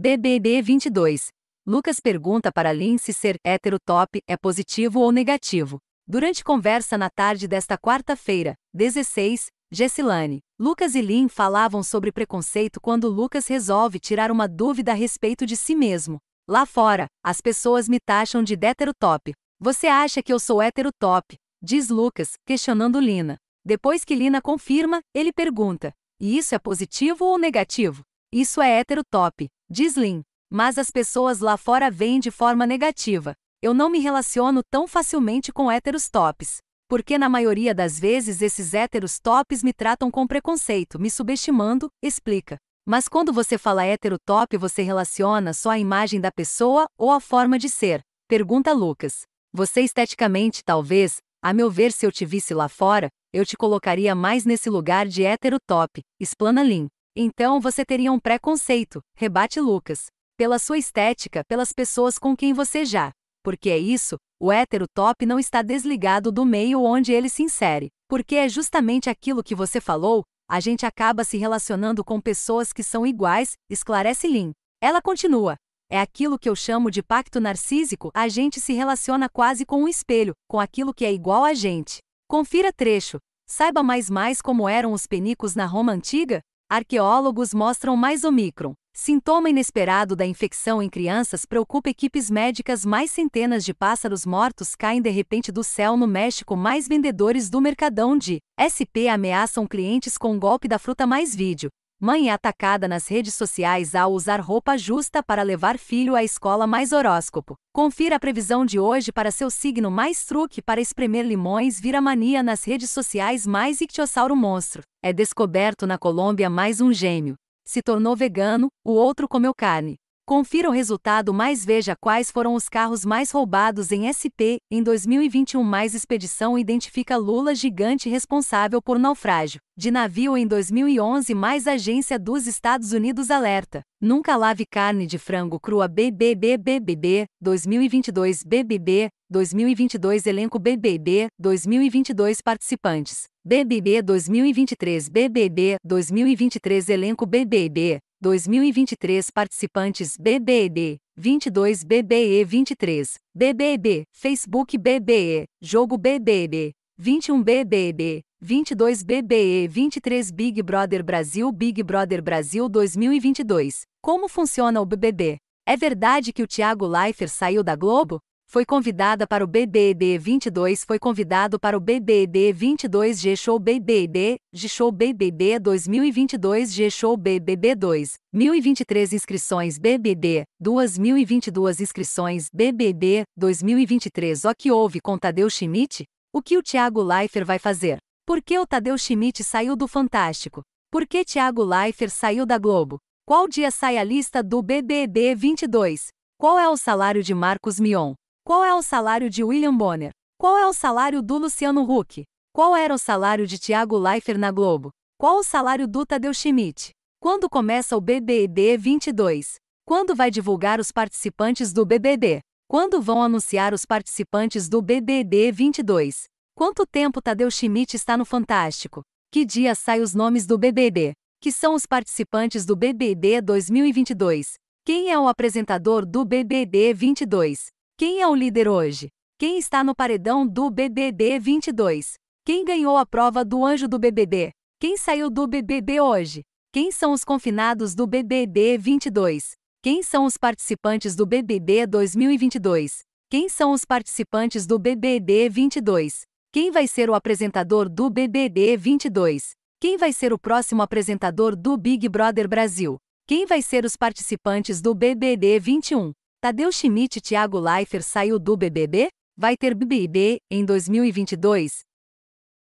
BBB 22. Lucas pergunta para Lin se ser hétero top é positivo ou negativo. Durante conversa na tarde desta quarta-feira, 16, Gessilane, Lucas e Lin falavam sobre preconceito quando Lucas resolve tirar uma dúvida a respeito de si mesmo. Lá fora, as pessoas me taxam de hétero top. Você acha que eu sou hétero top? Diz Lucas, questionando Lina. Depois que Lina confirma, ele pergunta: E isso é positivo ou negativo? Isso é hétero top. Diz Lin. Mas as pessoas lá fora veem de forma negativa. Eu não me relaciono tão facilmente com héteros tops. Porque na maioria das vezes esses héteros tops me tratam com preconceito, me subestimando, explica. Mas quando você fala hétero top, você relaciona só a imagem da pessoa ou a forma de ser? Pergunta Lucas. Você esteticamente, talvez, a meu ver, se eu te visse lá fora, eu te colocaria mais nesse lugar de hétero top, explana Lin. Então você teria um preconceito, rebate Lucas. Pela sua estética, pelas pessoas com quem você já. Porque é isso, o hétero top não está desligado do meio onde ele se insere. Porque é justamente aquilo que você falou, a gente acaba se relacionando com pessoas que são iguais, esclarece Lin. Ela continua. É aquilo que eu chamo de pacto narcísico, a gente se relaciona quase com um espelho, com aquilo que é igual a gente. Confira trecho. Saiba mais mais como eram os penicos na Roma antiga? Arqueólogos mostram mais Omicron. Sintoma inesperado da infecção em crianças preocupa equipes médicas. Mais centenas de pássaros mortos caem de repente do céu no México. Mais vendedores do Mercadão de SP ameaçam clientes com um golpe da fruta. Mais vídeo. Mãe é atacada nas redes sociais ao usar roupa justa para levar filho à escola mais horóscopo. Confira a previsão de hoje para seu signo mais truque para espremer limões vira mania nas redes sociais mais ictiosauro monstro. É descoberto na Colômbia mais um gêmeo. Se tornou vegano, o outro comeu carne. Confira o resultado mais veja quais foram os carros mais roubados em SP em 2021 mais expedição identifica Lula gigante responsável por naufrágio de navio em 2011 mais agência dos Estados Unidos alerta nunca lave carne de frango crua BBBBBB 2022 BBB 2022 elenco BBB 2022 participantes BBB 2023 BBB 2023 elenco BBB 2023 participantes BBB 22 BBE 23 BBB Facebook BBE jogo BBB 21 BBB 22 BBE 23 Big Brother Brasil Big Brother Brasil 2022 Como funciona o BBB? É verdade que o Thiago Leifert saiu da Globo? foi convidada para o BBB 22, foi convidado para o BBB 22 G-Show BBB, G-Show BBB 2022 G-Show BBB 2, 1023 inscrições BBB, 2022 inscrições BBB, 2023 O que houve com Tadeu Schmidt? O que o Thiago Leifert vai fazer? Por que o Tadeu Schmidt saiu do Fantástico? Por que Thiago Leifert saiu da Globo? Qual dia sai a lista do BBB 22? Qual é o salário de Marcos Mion? Qual é o salário de William Bonner? Qual é o salário do Luciano Huck? Qual era o salário de Tiago Leifert na Globo? Qual o salário do Tadeu Schmidt? Quando começa o BBB 22? Quando vai divulgar os participantes do BBB? Quando vão anunciar os participantes do BBB 22? Quanto tempo Tadeu Schmidt está no Fantástico? Que dia saem os nomes do BBB? Que são os participantes do BBB 2022? Quem é o apresentador do BBB 22? Quem é o líder hoje? Quem está no paredão do BBB 22? Quem ganhou a prova do anjo do BBB? Quem saiu do BBB hoje? Quem são os confinados do BBB 22? Quem são os participantes do BBB 2022? Quem são os participantes do BBB 22? Quem vai ser o apresentador do BBB 22? Quem vai ser o próximo apresentador do Big Brother Brasil? Quem vai ser os participantes do BBB 21? Tadeu Schmidt e Thiago Leifert saiu do BBB? Vai ter BBB em 2022?